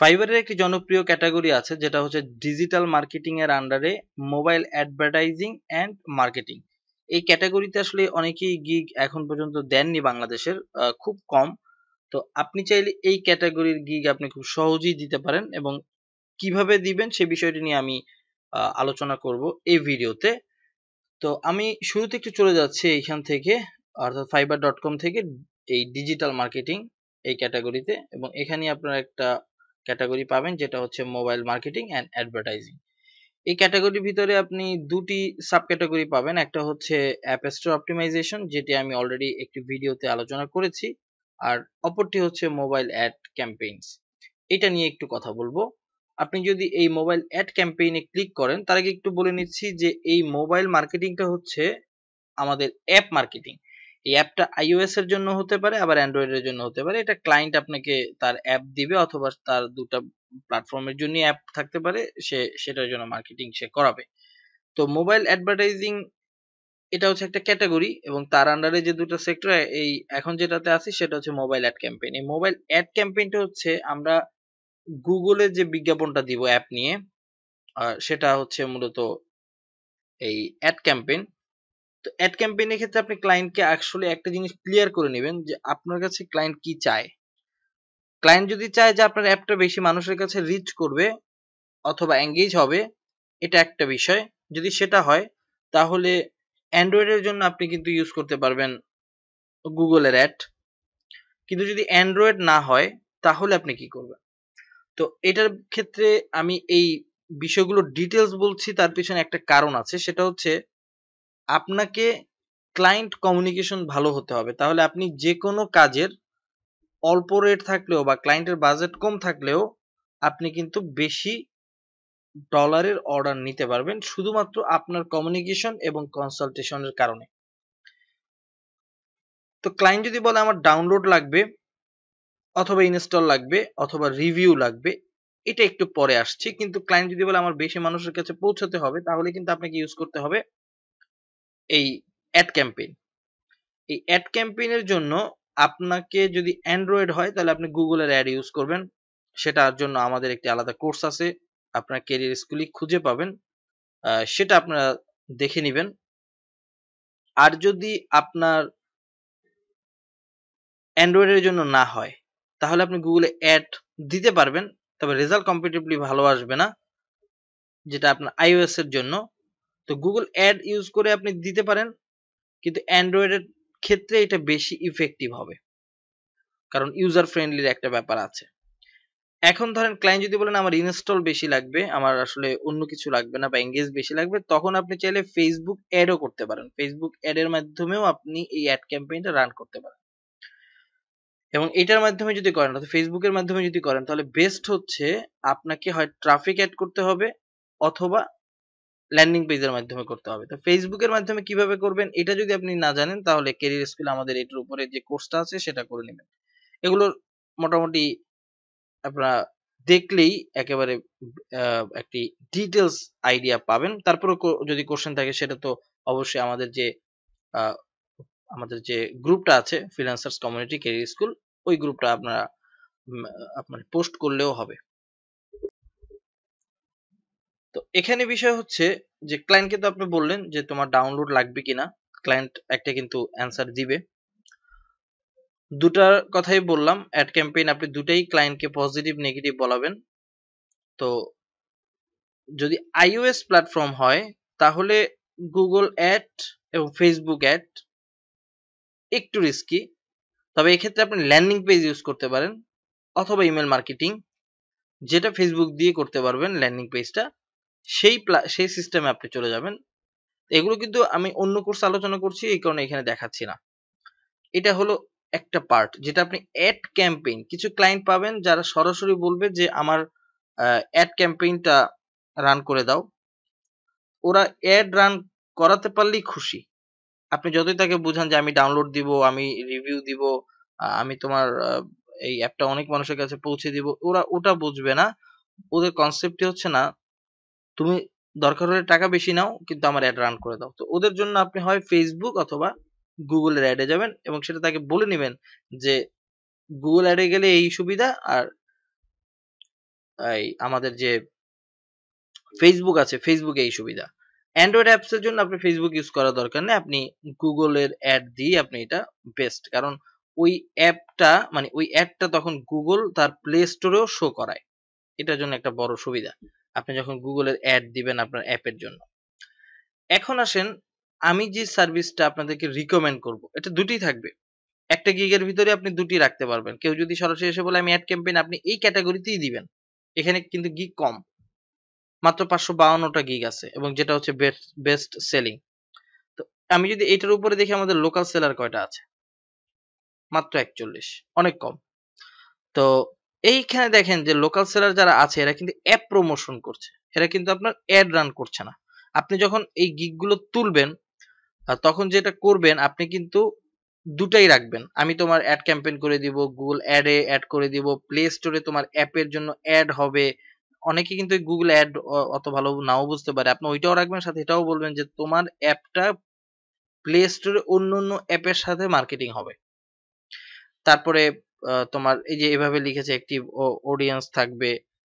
ফাইবারের একটি জনপ্রিয় ক্যাটাগরি আছে যেটা হচ্ছে ডিজিটাল মার্কেটিং এর আন্ডারে মোবাইল অ্যাডভার্টাইজিং অ্যান্ড মার্কেটিং এই ক্যাটাগরিতে আসলে অনেকেই গিগ এখন পর্যন্ত দেননি বাংলাদেশের খুব কম তো আপনি চাইলে এই ক্যাটাগরির গিগ আপনি খুব সহজেই দিতে পারেন এবং কিভাবে দিবেন সে বিষয়টি নিয়ে আমি আলোচনা করব এই ভিডিওতে তো আমি শুরুতে একটু চলে যাচ্ছি এইখান থেকে অর্থাৎ ফাইবার ডট কম থেকে এই ডিজিটাল মার্কেটিং এই ক্যাটাগরিতে এবং এখানে আপনার একটা ক্যাটাগরি পাবেন যেটা হচ্ছে মোবাইল মার্কেটিং অ্যান্ড অ্যাডভার্টাইজিং এই ক্যাটাগরির ভিতরে আপনি দুটি সাব ক্যাটাগরি পাবেন একটা হচ্ছে অ্যাপ স্টোর অপটিমাইজেশন যেটি আমি অলরেডি একটি ভিডিওতে আলোচনা করেছি আর অপরটি হচ্ছে মোবাইল অ্যাড ক্যাম্পেইনস এটা নিয়ে একটু কথা বলবো আপনি যদি এই মোবাইল অ্যাড ক্যাম্পেইনে ক্লিক করেন তার আগে একটু বলে নিচ্ছি যে এই মোবাইল মার্কেটিংটা হচ্ছে আমাদের অ্যাপ মার্কেটিং এই অ্যাপটা আইওএস এর জন্য হতে পারে আবার অ্যান্ড্রয়েডের জন্য হতে পারে এটা ক্লায়েন্ট আপনাকে তার অ্যাপ দিবে অথবা তার দুটা প্ল্যাটফর্মের জন্য অ্যাপ থাকতে পারে সে সেটার জন্য মার্কেটিং সে করাবে তো মোবাইল অ্যাডভার্টাইজিং এটা হচ্ছে একটা ক্যাটাগরি এবং তার আন্ডারে যে দুটো সেক্টর এই এখন যেটাতে আছি সেটা হচ্ছে মোবাইল অ্যাড ক্যাম্পেইন এই মোবাইল অ্যাড ক্যাম্পেইনটা হচ্ছে আমরা গুগলে যে বিজ্ঞাপনটা দিব অ্যাপ নিয়ে সেটা হচ্ছে মূলত এই অ্যাড ক্যাম্পেইন তো অ্যাড ক্যাম্পেইনের ক্ষেত্রে আপনি ক্লায়েন্টকে আসলে একটা জিনিস ক্লিয়ার করে নেবেন যে আপনার কাছে ক্লায়েন্ট কি চায় ক্লায়েন্ট যদি চায় যে আপনার অ্যাপটা বেশি মানুষের কাছে রিচ করবে অথবা এঙ্গেজ হবে এটা একটা বিষয় যদি সেটা হয় তাহলে অ্যান্ড্রয়েডের জন্য আপনি কিন্তু ইউজ করতে পারবেন গুগলের অ্যাড কিন্তু যদি অ্যান্ড্রয়েড না হয় তাহলে আপনি কি করবেন তো এটার ক্ষেত্রে আমি এই বিষয়গুলো ডিটেলস বলছি তার পিছনে একটা কারণ আছে সেটা হচ্ছে আপনাকে ক্লায়েন্ট কমিউনিকেশন ভালো হতে হবে তাহলে আপনি যে কোনো কাজের অল্প রেট থাকলেও বা ক্লায়েন্টের বাজেট কম থাকলেও আপনি কিন্তু বেশি ডলারের অর্ডার নিতে পারবেন শুধুমাত্র আপনার কমিউনিকেশন এবং কনসালটেশনের কারণে তো ক্লায়েন্ট যদি বলে আমার ডাউনলোড লাগবে অথবা ইনস্টল লাগবে অথবা রিভিউ লাগবে এটা একটু পরে আসছে কিন্তু ক্লায়েন্ট যদি বলে আমার বেশি মানুষের কাছে পৌঁছাতে হবে তাহলে কিন্তু আপনাকে ইউজ করতে হবে এই অ্যাড ক্যাম্পেইন এই অ্যাড ক্যাম্পেইনের জন্য আপনাকে যদি অ্যান্ড্রয়েড হয় তাহলে আপনি গুগলের অ্যাড ইউজ করবেন সেটার জন্য আমাদের একটি আলাদা কোর্স আছে আপনার ক্যারিয়ার স্কুলই খুঁজে পাবেন সেটা আপনারা দেখে নেবেন আর যদি আপনার অ্যান্ড্রয়েডের জন্য না হয় তাহলে আপনি গুগলে অ্যাড দিতে পারবেন তবে রেজাল্ট কম্পিটিভলি ভালো আসবে না যেটা আপনার আইওএস এর জন্য তো গুগল অ্যাড ইউজ করে আপনি দিতে পারেন কিন্তু অ্যান্ড্রয়েডের ক্ষেত্রে এটা বেশি ইফেক্টিভ হবে কারণ ইউজার ফ্রেন্ডলির একটা ব্যাপার আছে এখন ধরেন ক্লায়েন্ট যদি বলেন আমার ইনস্টল বেশি লাগবে আমার আসলে অন্য কিছু লাগবে না বা এঙ্গেজ বেশি লাগবে তখন আপনি চাইলে ফেসবুক অ্যাডও করতে পারেন ফেসবুক অ্যাডের মাধ্যমেও আপনি এই অ্যাড ক্যাম্পেইনটা রান করতে পারেন এবং এটার মাধ্যমে যদি করেন অর্থাৎ ফেসবুকের মাধ্যমে যদি করেন তাহলে বেস্ট হচ্ছে আপনাকে হয় ট্রাফিক অ্যাড করতে হবে অথবা ল্যান্ডিং পেজের মাধ্যমে করতে হবে তো ফেসবুকের মাধ্যমে কিভাবে করবেন এটা যদি আপনি না জানেন তাহলে ক্যারিয়ার স্কুল আমাদের এটার উপরে যে কোর্সটা আছে সেটা করে নেবেন এগুলোর মোটামুটি আপনারা দেখলেই একেবারে একটি ডিটেলস আইডিয়া পাবেন তারপরে যদি কোশ্চেন থাকে সেটা তো অবশ্যই আমাদের যে আমাদের যে গ্রুপটা আছে ফ্রিল্যান্সার্স কমিউনিটি ক্যারিয়ার স্কুল ওই গ্রুপটা আপনারা আপনার পোস্ট করলেও হবে তো এখানে বিষয় হচ্ছে যে ক্লায়েন্টকে তো আপনি বললেন যে তোমার ডাউনলোড লাগবে কিনা ক্লায়েন্ট একটা কিন্তু অ্যান্সার দিবে দুটার কথাই বললাম অ্যাড ক্যাম্পেইন আপনি দুটাই ক্লায়েন্টকে পজিটিভ নেগেটিভ বলাবেন তো যদি আইওএস প্ল্যাটফর্ম হয় তাহলে গুগল অ্যাড এবং ফেসবুক অ্যাড একটু রিস্কি তবে এক্ষেত্রে আপনি ল্যান্ডিং পেজ ইউজ করতে পারেন অথবা ইমেল মার্কেটিং যেটা ফেসবুক দিয়ে করতে পারবেন ল্যান্ডিং পেজটা সেই সেই সিস্টেমে আপনি চলে যাবেন এগুলো কিন্তু আমি অন্য কোর্স আলোচনা করছি এই কারণে এখানে দেখাচ্ছি না এটা হলো একটা পার্ট যেটা আপনি অ্যাড ক্যাম্পেইন কিছু ক্লায়েন্ট পাবেন যারা সরাসরি বলবে যে আমার অ্যাড ক্যাম্পেইনটা রান করে দাও ওরা অ্যাড রান করাতে পারলেই খুশি আপনি যতই তাকে বুঝান যে আমি ডাউনলোড দিব আমি রিভিউ দিব আমি তোমার এই অ্যাপটা অনেক মানুষের কাছে পৌঁছে দিব ওরা ওটা বুঝবে না ওদের কনসেপ্টই হচ্ছে না তুমি দরকার হলে টাকা বেশি নাও কিন্তু আমার অ্যাড রান করে দাও তো ওদের জন্য আপনি হয় ফেসবুক অথবা গুগলের অ্যাডে যাবেন এবং সেটা তাকে বলে নেবেন যে গুগল অ্যাডে গেলে এই সুবিধা আর এই আমাদের যে ফেসবুক আছে ফেসবুকে এই সুবিধা অ্যান্ড্রয়েড অ্যাপসের জন্য আপনি ফেসবুক ইউজ করার দরকার নেই আপনি গুগলের অ্যাড দিয়ে আপনি এটা বেস্ট কারণ ওই অ্যাপটা মানে ওই অ্যাডটা তখন গুগল তার প্লে স্টোরেও শো করায় এটার জন্য একটা বড় সুবিধা আপনি যখন গুগলের অ্যাড দিবেন আপনার অ্যাপের জন্য এখন আসেন আমি যে সার্ভিসটা আপনাদেরকে রিকমেন্ড করব এটা দুটি থাকবে একটা গিগের ভিতরে আপনি দুটি রাখতে পারবেন কেউ যদি সরাসরি এসে বলে আমি অ্যাড ক্যাম্পেইন আপনি এই ক্যাটাগরিতেই দিবেন এখানে কিন্তু গিগ কম মাত্র পাঁচশো বাউন্নটা গিগ আছে এবং যেটা হচ্ছে বেস্ট বেস্ট সেলিং তো আমি যদি এটার উপরে দেখি আমাদের লোকাল সেলার কয়টা আছে মাত্র একচল্লিশ অনেক কম তো এইখানে দেখেন যে লোকাল সেলার যারা আছে এরা কিন্তু অ্যাপ প্রমোশন করছে এরা কিন্তু আপনার অ্যাড রান করছে না আপনি যখন এই গিকগুলো তুলবেন তখন যেটা করবেন আপনি কিন্তু দুটাই রাখবেন আমি তোমার অ্যাড ক্যাম্পেইন করে দিব গুগল অ্যাডে অ্যাড করে দিব প্লে স্টোরে তোমার অ্যাপের জন্য অ্যাড হবে অনেকে কিন্তু গুগল অ্যাড অত ভালো নাও বুঝতে পারে আপনি ওইটাও রাখবেন সাথে এটাও বলবেন যে তোমার অ্যাপটা প্লে স্টোরে অন্য অন্য অ্যাপের সাথে মার্কেটিং হবে তারপরে তোমার এই যে এভাবে লিখেছে একটি অডিয়েন্স থাকবে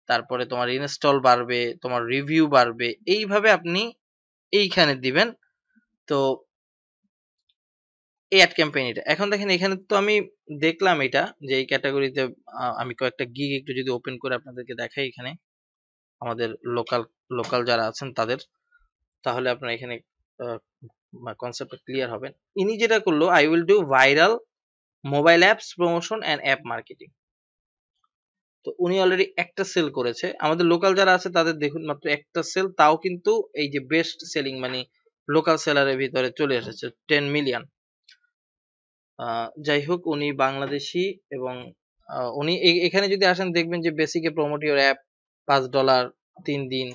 তারপরে তোমার ইনস্টল বাড়বে তোমার রিভিউ বাড়বে এইভাবে আপনি এইখানে দিবেন তো এই অ্যাড ক্যাম্পেইনটা এখন দেখেন এখানে তো আমি দেখলাম এটা যে এই ক্যাটাগরিতে আমি কয়েকটা গিগ একটু যদি ওপেন করে আপনাদেরকে দেখাই এখানে আমাদের লোকাল লোকাল যারা আছেন তাদের তাহলে আপনারা এখানে কনসেপ্ট ক্লিয়ার হবেন ইনি যেটা করলো I will do viral mobile apps promotion and app marketing তো উনি অলরেডি একটা সেল করেছে আমাদের লোকাল যারা আছে তাদের দেখুন মাত্র একটা সেল তাও কিন্তু এই যে বেস্ট সেলিং মানে লোকাল সেলারের ভিতরে চলে এসেছে টেন মিলিয়ন যাই হোক উনি বাংলাদেশি এবং উনি এখানে যদি আসেন দেখবেন যে বেসিকে প্রমোট ইউর অ্যাপ পাঁচ ডলার তিন দিন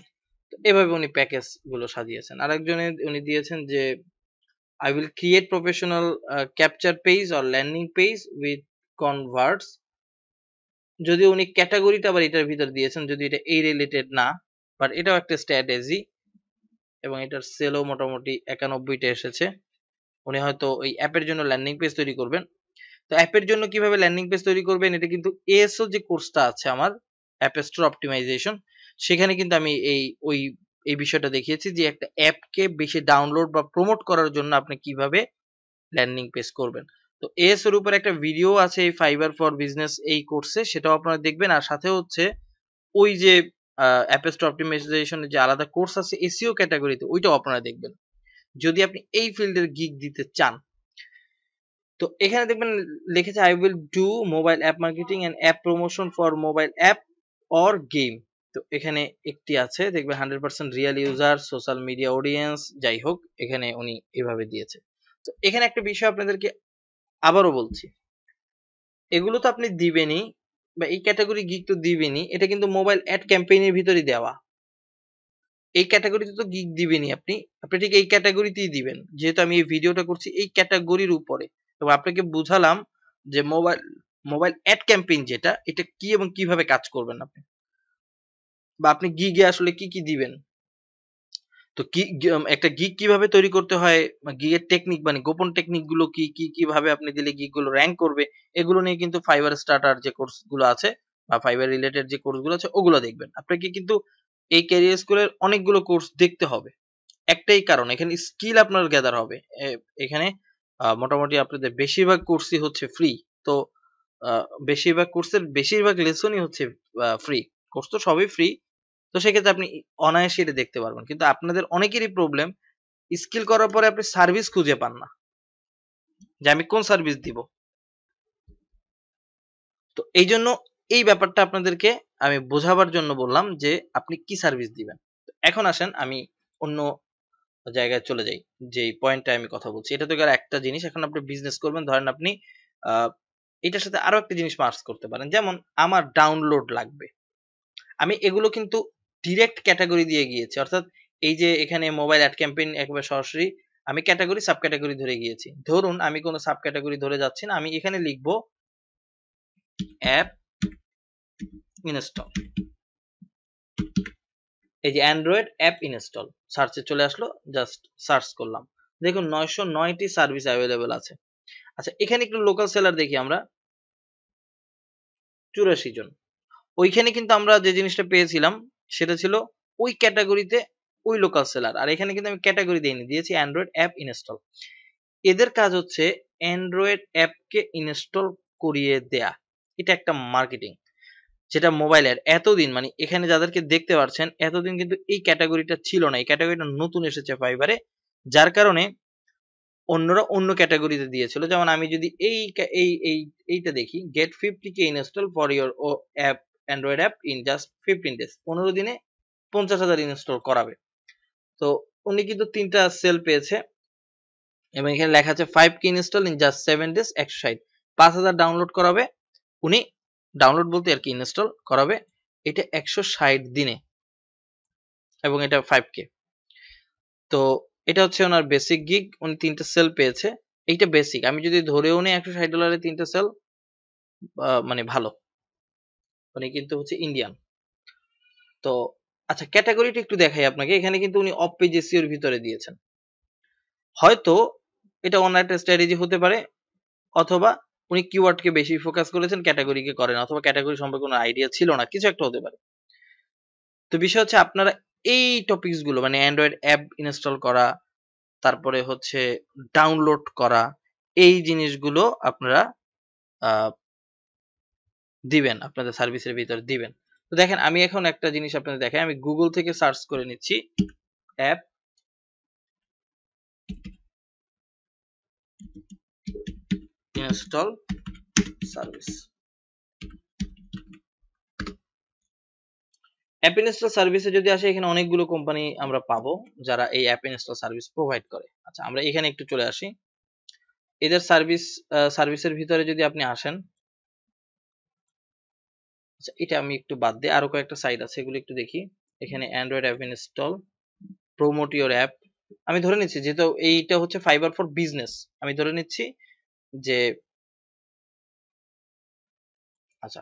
এভাবে উনি প্যাকেজ গুলো সাজিয়েছেন আরেকজনে উনি দিয়েছেন যে I will create professional uh, capture page or landing page with converts যদি উনি ক্যাটাগরিটা আবার এটার ভিতর দিয়েছেন যদি এটা এই রিলেটেড না বাট এটাও একটা স্ট্র্যাটেজি এবং এটার সেলও মোটামুটি একানব্বইটা এসেছে উনি হয়তো ওই অ্যাপের জন্য ল্যান্ডিং পেজ তৈরি করবেন তো অ্যাপের জন্য কিভাবে ল্যান্ডিং পেজ তৈরি করবেন এটা কিন্তু এএসও যে কোর্সটা আছে আমার অ্যাপ অপটিমাইজেশন সেখানে কিন্তু আমি এই ওই এই বিষয়টা দেখিয়েছি যে একটা অ্যাপকে বেশি ডাউনলোড বা প্রমোট করার জন্য আপনি কিভাবে ল্যান্ডিং পেজ করবেন তো এর উপর একটা ভিডিও আছে এই ফাইবার ফর বিজনেস এই কোর্সে সেটাও আপনারা দেখবেন আর সাথে হচ্ছে ওই যে অ্যাপেস্ট অপটিমাইজেশনের যে আলাদা কোর্স আছে এসিও ক্যাটাগরিতে ওইটাও আপনারা দেখবেন যদি আপনি এই ফিল্ডের গিক দিতে চান তো এখানে দেখবেন লিখেছে I will do mobile app marketing and app promotion for mobile app or game তো এখানে একটি আছে দেখবে hundred percent real user social media audience যাই হোক এখানে উনি এভাবে দিয়েছে তো এখানে একটা বিষয় আপনাদেরকে আবারও বলছি এগুলো তো আপনি দিবেনই বা এই ক্যাটাগরি গিক তো দিবেনই এটা কিন্তু মোবাইল অ্যাড ক্যাম্পেইনের ভিতরে দেওয়া এই ক্যাটাগরিতে তো গিক দিবেনই আপনি আপনি ঠিক এই ক্যাটাগরিতেই দিবেন যেহেতু আমি এই ভিডিওটা করছি এই ক্যাটাগরির উপরে এবং আপনাকে বুঝালাম যে মোবাইল মোবাইল অ্যাড ক্যাম্পেইন যেটা এটা কি এবং কিভাবে কাজ করবেন আপনি বা আপনি গিগে আসলে কি কি দিবেন তো কি একটা গিগ কিভাবে তৈরি করতে হয় গিগের টেকনিক মানে গোপন টেকনিক গুলো কি কি কিভাবে আপনি দিলে গিগ গুলো র্যাঙ্ক করবে এগুলো নিয়ে কিন্তু ফাইবার স্টার্টার যে কোর্স গুলো আছে বা ফাইবার রিলেটেড যে কোর্স গুলো আছে ওগুলো দেখবেন আপনাকে কিন্তু এই ক্যারিয়ার স্কুলের অনেকগুলো কোর্স দেখতে হবে একটাই কারণ এখানে স্কিল আপনার গ্যাদার হবে এখানে মোটামুটি আপনাদের বেশিরভাগ কোর্সই হচ্ছে ফ্রি তো বেশিরভাগ কোর্সের বেশিরভাগ লেসনই হচ্ছে ফ্রি কোর্স তো সবই ফ্রি তো সেক্ষেত্রে আপনি অনায়াসে এটা দেখতে পারবেন কিন্তু আপনাদের অনেকেরই প্রবলেম স্কিল করার পরে আপনি সার্ভিস খুঁজে পান না যে আমি কোন সার্ভিস দিব তো এই জন্য এই ব্যাপারটা আপনাদেরকে আমি বোঝাবার জন্য বললাম যে আপনি কি সার্ভিস দিবেন এখন আসেন আমি অন্য জায়গায় চলে যাই যে পয়েন্টটা আমি কথা বলছি এটা তো গেলে একটা জিনিস এখন আপনি বিজনেস করবেন ধরেন আপনি এটার সাথে আরো একটা জিনিস মার্চ করতে পারেন যেমন আমার ডাউনলোড লাগবে আমি এগুলো কিন্তু ডিরেক্ট ক্যাটাগরি দিয়ে গিয়েছি অর্থাৎ এই যে এখানে মোবাইল অ্যাড ক্যাম্পেইন একবার সরাসরি আমি ক্যাটাগরি সাব ক্যাটাগরি ধরে গিয়েছি ধরুন আমি কোনো সাব ক্যাটাগরি ধরে যাচ্ছি না আমি এখানে লিখব অ্যাপ ইনস্টল এই যে অ্যান্ড্রয়েড অ্যাপ ইনস্টল সার্চে চলে আসলো জাস্ট সার্চ করলাম দেখুন নয়শো নয়টি সার্ভিস অ্যাভেলেবেল আছে আচ্ছা এখানে একটু লোকাল সেলার দেখি আমরা চুরাশি জন ওইখানে কিন্তু আমরা যে জিনিসটা পেয়েছিলাম সেটা ছিল ওই ক্যাটাগরিতে ওই লোকাল সেলার আর এখানে কিন্তু আমি ক্যাটাগরি দিয়ে দিয়েছি অ্যান্ড্রয়েড অ্যাপ ইনস্টল এদের কাজ হচ্ছে অ্যান্ড্রয়েড অ্যাপকে ইনস্টল করিয়ে দেয়া এটা একটা মার্কেটিং যেটা মোবাইলের এতদিন মানে এখানে যাদেরকে দেখতে পাচ্ছেন এতদিন কিন্তু এই ক্যাটাগরিটা ছিল না এই ক্যাটাগরিটা নতুন এসেছে ফাইবারে যার কারণে অন্যরা অন্য ক্যাটাগরিতে দিয়েছিল যেমন আমি যদি এই এই এইটা দেখি get fifty K install for your ও app android app in just fifteen days পনেরো দিনে পঞ্চাশ হাজার ইনস্টল করাবে তো উনি কিন্তু তিনটা সেল পেয়েছে এবং এখানে লেখা আছে five K install in just seven days একশো সাইট পাঁচ হাজার ডাউনলোড করাবে উনি ডাউনলোড বলতে আর কি ইনস্টল করাবে এটা একশো সাইট দিনে এবং এটা ফাইভ কে তো এটা হচ্ছে ওনার বেসিক গিগ উনি তিনটা সেল পেয়েছে এইটা বেসিক আমি যদি ধরেও নিই একশো ষাট ডলারে তিনটা সেল মানে ভালো উনি কিন্তু হচ্ছে ইন্ডিয়ান তো আচ্ছা ক্যাটাগরিটা একটু দেখাই আপনাকে এখানে কিন্তু উনি অফ পেজ এসিওর ভিতরে দিয়েছেন হয়তো এটা অন্য একটা স্ট্র্যাটেজি হতে পারে অথবা উনি কিওয়ার্ডকে বেশি ফোকাস করেছেন ক্যাটাগরিকে করেন অথবা ক্যাটাগরি সম্পর্কে কোনো আইডিয়া ছিল না কিছু একটা হতে পারে তো বিষয় হচ্ছে আপনারা এই টপিকস গুলো মানে অ্যান্ড্রয়েড অ্যাপ ইনস্টল করা তারপরে হচ্ছে ডাউনলোড করা এই জিনিসগুলো আপনারা দিবেন আপনাদের সার্ভিসের ভিতর দিবেন তো দেখেন আমি এখন একটা জিনিস আপনাদের দেখাই আমি গুগল থেকে সার্চ করে নিচ্ছি app install service app install সার্ভিসে যদি আসে এখানে অনেকগুলো কোম্পানি আমরা পাবো যারা এই অ্যাপ ইনস্টল সার্ভিস প্রোভাইড করে আচ্ছা আমরা এখানে একটু চলে আসি এদের সার্ভিস সার্ভিসের ভিতরে যদি আপনি আসেন আচ্ছা এটা আমি একটু বাদ দিই আরো কয়েকটা সাইট আছে এগুলো একটু দেখি এখানে android app install promote your app আমি ধরে নিচ্ছি যেহেতু এইটা হচ্ছে ফাইবার ফর বিজনেস আমি ধরে নিচ্ছি যে আচ্ছা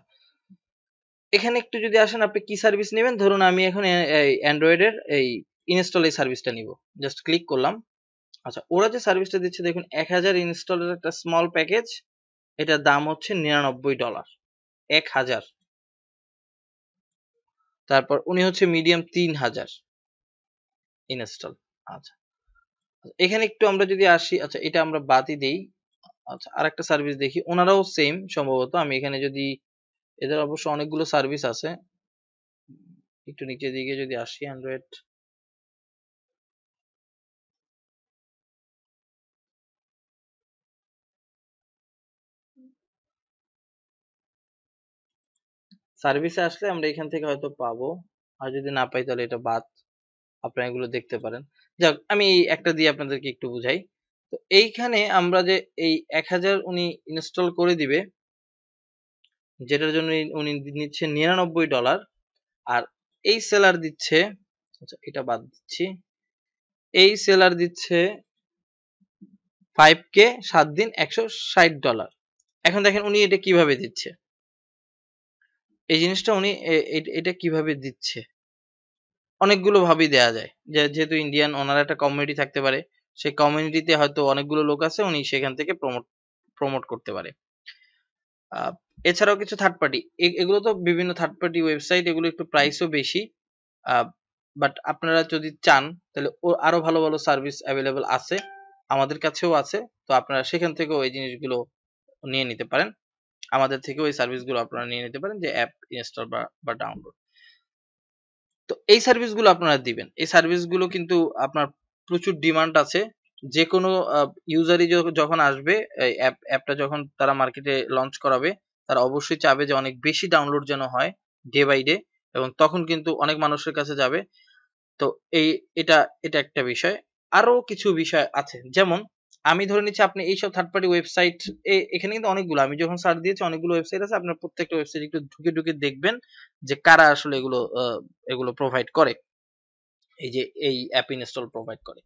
এখানে একটু যদি আসেন আপনি কি সার্ভিস নেবেন ধরুন আমি এখন অ্যান্ড্রয়েডের এই ইনস্টল এই সার্ভিসটা নিব জাস্ট ক্লিক করলাম আচ্ছা ওরা যে সার্ভিসটা দিচ্ছে দেখুন এক হাজার ইনস্টলের একটা স্মল প্যাকেজ এটার দাম হচ্ছে নিরানব্বই ডলার এক হাজার তারপর উনি হচ্ছে মিডিয়াম তিন হাজার ইনস্টল আচ্ছা এখানে একটু আমরা যদি আসি আচ্ছা এটা আমরা বাতি দিই আচ্ছা আর একটা সার্ভিস দেখি ওনারাও সেম সম্ভবত আমি এখানে যদি এদের অবশ্য অনেকগুলো সার্ভিস আছে একটু নিচের দিকে যদি আসি অ্যান্ড্রয়েড সার্ভিসে আসলে আমরা এখান থেকে হয়তো পাবো আর যদি না পাই তাহলে এটা বাদ আপনারা এগুলো দেখতে পারেন যাক আমি একটা দিয়ে আপনাদেরকে একটু বুঝাই তো এইখানে আমরা যে এই এক হাজার উনি ইনস্টল করে দিবে যেটার জন্য উনি নিচ্ছে নিরানব্বই ডলার আর এই সেলার দিচ্ছে আচ্ছা এটা বাদ দিচ্ছি এই সেলার দিচ্ছে ফাইভ কে সাত দিন একশো ষাট ডলার এখন দেখেন উনি এটা কিভাবে দিচ্ছে এই জিনিসটা উনি এটা কিভাবে দিচ্ছে অনেকগুলো ভাবেই দেয়া যায় যেহেতু ইন্ডিয়ান ওনার একটা কমিউনিটি থাকতে পারে সেই কমিউনিটিতে হয়তো অনেকগুলো লোক আছে উনি সেখান থেকে প্রমোট প্রমোট করতে পারে এছাড়াও কিছু থার্ড পার্টি এগুলো তো বিভিন্ন থার্ড পার্টি ওয়েবসাইট এগুলো একটু প্রাইসও বেশি বাট আপনারা যদি চান তাহলে আরো ভালো ভালো সার্ভিস অ্যাভেলেবেল আছে আমাদের কাছেও আছে তো আপনারা সেখান থেকেও এই জিনিসগুলো নিয়ে নিতে পারেন আমাদের থেকে ওই সার্ভিসগুলো আপনারা নিয়ে নিতে পারেন যে অ্যাপ ইনস্টল বা ডাউনলোড তো এই সার্ভিসগুলো আপনারা দিবেন এই সার্ভিসগুলো কিন্তু আপনার প্রচুর ডিমান্ড আছে যে কোনো ইউজারই যখন আসবে অ্যাপ অ্যাপটা যখন তারা মার্কেটে লঞ্চ করাবে তারা অবশ্যই চাবে যে অনেক বেশি ডাউনলোড যেন হয় ডে বাই ডে এবং তখন কিন্তু অনেক মানুষের কাছে যাবে তো এই এটা এটা একটা বিষয় আরো কিছু বিষয় আছে যেমন আমি ধরে নিচ্ছি আপনি এইসব থার্ড পার্টি ওয়েবসাইট এখানে কিন্তু অনেকগুলো আমি যখন সার্চ দিয়েছি অনেকগুলো ওয়েবসাইট আছে আপনার প্রত্যেকটা ওয়েবসাইট একটু ঢুকে ঢুকে দেখবেন যে কারা আসলে এগুলো এগুলো প্রোভাইড করে এই যে এই অ্যাপ ইনস্টল প্রোভাইড করে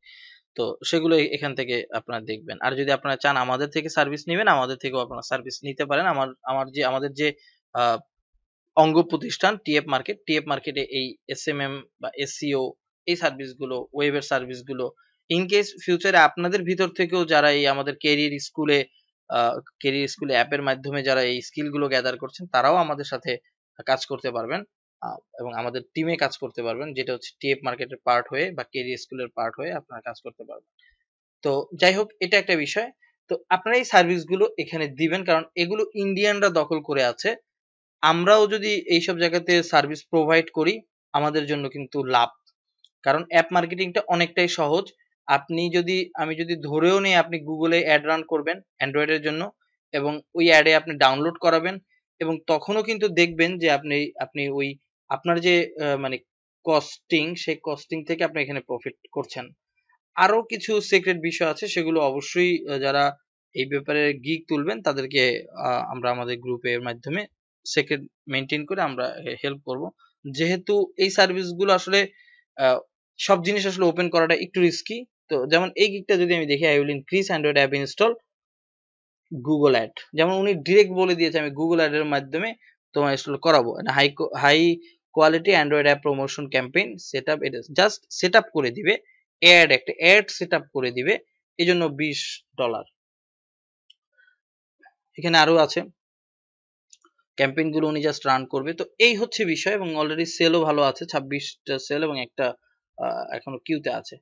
তো সেগুলো এখান থেকে আপনারা দেখবেন আর যদি আপনারা চান আমাদের থেকে সার্ভিস নেবেন আমাদের থেকেও আপনারা সার্ভিস নিতে পারেন আমার আমার যে আমাদের যে অঙ্গ প্রতিষ্ঠান টিএফ মার্কেট টিএফ মার্কেটে এই এস এম এম বা এসিও এই সার্ভিসগুলো ওয়েবের সার্ভিসগুলো ইনকেস ফিউচারে আপনাদের ভিতর থেকেও যারা এই আমাদের কেরিয়ার স্কুলে কেরিয়ার স্কুলে অ্যাপের মাধ্যমে যারা এই স্কিলগুলো গ্যাদার করছেন তারাও আমাদের সাথে কাজ করতে পারবেন এবং আমাদের টিমে কাজ করতে পারবেন যেটা হচ্ছে টিএফ মার্কেটের পার্ট হয়ে বা কেরিয়ার স্কুলের পার্ট হয়ে আপনারা কাজ করতে পারবেন তো যাই হোক এটা একটা বিষয় তো আপনারা এই সার্ভিসগুলো এখানে দিবেন কারণ এগুলো ইন্ডিয়ানরা দখল করে আছে আমরাও যদি এইসব জায়গাতে সার্ভিস প্রোভাইড করি আমাদের জন্য কিন্তু লাভ কারণ অ্যাপ মার্কেটিংটা অনেকটাই সহজ আপনি যদি আমি যদি ধরেও নেই আপনি গুগলে অ্যাড রান করবেন অ্যান্ড্রয়েডের জন্য এবং ওই অ্যাডে আপনি ডাউনলোড করাবেন এবং তখনও কিন্তু দেখবেন যে আপনি আপনি ওই আপনার যে মানে কস্টিং সেই কস্টিং থেকে আপনি এখানে প্রফিট করছেন আরও কিছু সিক্রেট বিষয় আছে সেগুলো অবশ্যই যারা এই ব্যাপারে গিক তুলবেন তাদেরকে আমরা আমাদের গ্রুপের মাধ্যমে সেক্রেট মেনটেন করে আমরা হেল্প করব যেহেতু এই সার্ভিসগুলো আসলে সব জিনিস আসলে ওপেন করাটা একটু রিস্কি তো যেমন এই গিকটা যদি আমি দেখি I will increase android app install Google ad যেমন উনি ডিরেক্ট বলে দিয়েছে আমি গুগল অ্যাডের মাধ্যমে তোমার ইনস্টল করাবো high high quality android app promotion campaign set up এটা জাস্ট সেট আপ করে দিবে অ্যাড একটা অ্যাড সেট আপ করে দিবে এই জন্য বিশ ডলার এখানে আরো আছে ক্যাম্পেইনগুলো উনি জাস্ট রান করবে তো এই হচ্ছে বিষয় এবং অলরেডি সেলও ভালো আছে ছাব্বিশটা সেল এবং একটা এখনো কিউতে আছে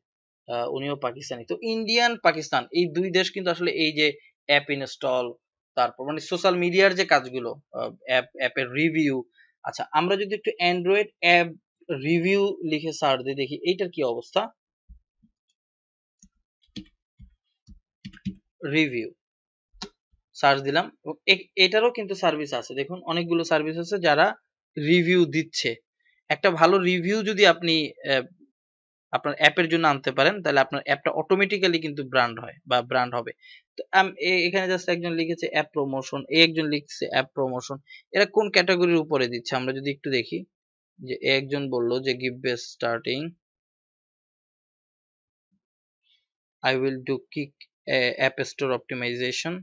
উনিও পাকিস্তানি তো ইন্ডিয়ান পাকিস্তান এই দুই দেশ কিন্তু আসলে এই যে অ্যাপ ইনস্টল তারপর মানে সোশ্যাল মিডিয়ার যে কাজগুলো অ্যাপ অ্যাপের রিভিউ আচ্ছা আমরা যদি একটু অ্যান্ড্রয়েড অ্যাপ রিভিউ লিখে সার্চ দিয়ে দেখি এইটার কি অবস্থা রিভিউ সার্চ দিলাম এটারও কিন্তু সার্ভিস আছে দেখুন অনেকগুলো সার্ভিস আছে যারা রিভিউ দিচ্ছে একটা ভালো রিভিউ যদি আপনি আপনার অ্যাপের জন্য আনতে পারেন তাহলে আপনার অ্যাপটা অটোমেটিক্যালি কিন্তু ব্র্যান্ড হয় বা ব্র্যান্ড হবে তো এখানে জাস্ট একজন লিখেছে অ্যাপ প্রমোশন এই একজন লিখছে অ্যাপ প্রমোশন এরা কোন ক্যাটাগরির উপরে দিচ্ছে আমরা যদি একটু দেখি যে একজন বললো যে give base starting I will do kick app store optimization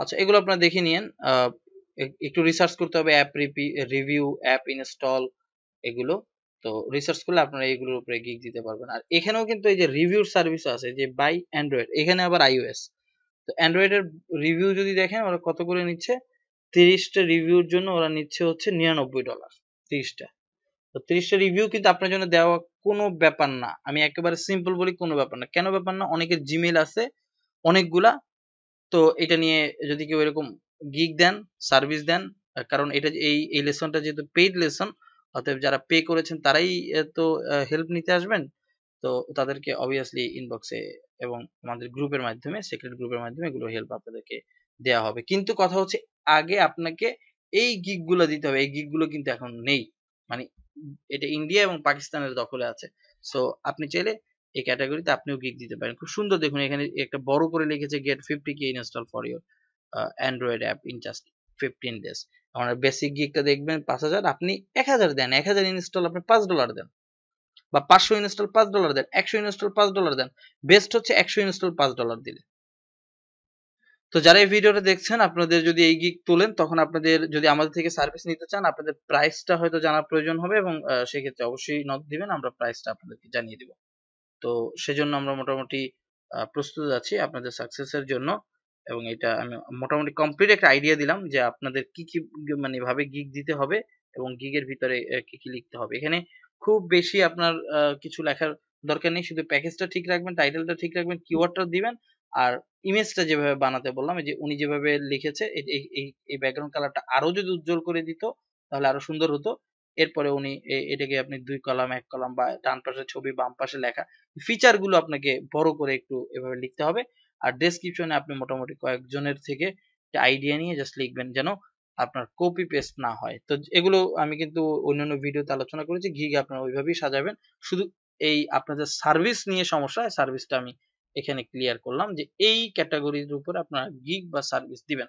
আচ্ছা এগুলো আপনারা দেখে নিন একটু রিসার্চ করতে হবে অ্যাপ রিভিউ অ্যাপ ইনস্টল এগুলো তো রিসার্চ করলে আপনারা এইগুলোর উপরে গিক দিতে পারবেন আর এখানেও কিন্তু এই যে রিভিউ সার্ভিস আছে যে বাই অ্যান্ড্রয়েড এখানে আবার আইওএস তো অ্যান্ড্রয়েডের রিভিউ যদি দেখেন ওরা কত করে নিচ্ছে তিরিশটা রিভিউর জন্য ওরা নিচ্ছে হচ্ছে নিরানব্বই ডলার তিরিশটা তো তিরিশটা রিভিউ কিন্তু আপনার জন্য দেওয়া কোনো ব্যাপার না আমি একেবারে সিম্পল বলি কোনো ব্যাপার না কেন ব্যাপার না অনেকের জিমেল আছে অনেকগুলা তো এটা নিয়ে যদি কেউ এরকম গিগ দেন সার্ভিস দেন কারণ এটা এই এই লেসনটা যেহেতু পেইড লেসন অতএব যারা পে করেছেন তারাই তো হেল্প নিতে আসবেন তো তাদেরকে অবভিয়াসলি ইনবক্সে এবং আমাদের গ্রুপের মাধ্যমে সিক্রেট গ্রুপের মাধ্যমে এগুলো হেল্প আপনাদেরকে দেওয়া হবে কিন্তু কথা হচ্ছে আগে আপনাকে এই গিকগুলো দিতে হবে এই গিকগুলো কিন্তু এখন নেই মানে এটা ইন্ডিয়া এবং পাকিস্তানের দখলে আছে সো আপনি চাইলে এই ক্যাটাগরিতে আপনিও গিক দিতে পারেন খুব সুন্দর দেখুন এখানে একটা বড় করে লিখেছে get fifty K install for your android app in just fifteen days আমার বেসিক গিকটা দেখবেন পাঁচ হাজার আপনি এক হাজার দেন এক হাজার ইনস্টল আপনি পাঁচ ডলার দেন বা পাঁচশো ইনস্টল পাঁচ ডলার দেন একশো ইনস্টল পাঁচ ডলার দেন বেস্ট হচ্ছে একশো ইনস্টল পাঁচ ডলার দিলে তো যারা এই ভিডিওটা দেখছেন আপনাদের যদি এই গিক তোলেন তখন আপনাদের যদি আমাদের থেকে সার্ভিস নিতে চান আপনাদের প্রাইসটা হয়তো জানার প্রয়োজন হবে এবং সেক্ষেত্রে অবশ্যই নক দিবেন আমরা প্রাইসটা আপনাদেরকে জানিয়ে দিব তো সেজন্য আমরা মোটামুটি প্রস্তুত আছি আপনাদের সাকসেসের জন্য এবং এটা আমি মোটামুটি কমপ্লিট একটা আইডিয়া দিলাম যে আপনাদের কি কি মানে ভাবে গিগ দিতে হবে এবং গিগের ভিতরে কি কি লিখতে হবে এখানে খুব বেশি আপনার কিছু লেখার দরকার নেই শুধু প্যাকেজটা ঠিক রাখবেন টাইটেলটা ঠিক রাখবেন কিওয়ার্ডটা দিবেন আর ইমেজটা যেভাবে বানাতে বললাম যে উনি যেভাবে লিখেছে এই ব্যাকগ্রাউন্ড কালারটা আরো যদি উজ্জ্বল করে দিত তাহলে আরো সুন্দর হতো এরপরে উনি এটাকে আপনি দুই কলাম এক কলাম বা ডান পাশে ছবি বাম পাশে লেখা ফিচারগুলো আপনাকে বড় করে একটু এভাবে লিখতে হবে আর ডেসক্রিপশনে আপনি মোটামুটি কয়েকজনের থেকে একটা আইডিয়া নিয়ে জাস্ট লিখবেন যেন আপনার কপি পেস্ট না হয় তো এগুলো আমি কিন্তু অন্যান্য ভিডিওতে আলোচনা করেছি গিগ আপনারা ওইভাবেই সাজাবেন শুধু এই আপনাদের সার্ভিস নিয়ে সমস্যা হয় সার্ভিসটা আমি এখানে ক্লিয়ার করলাম যে এই ক্যাটাগরির উপর আপনারা গিগ বা সার্ভিস দিবেন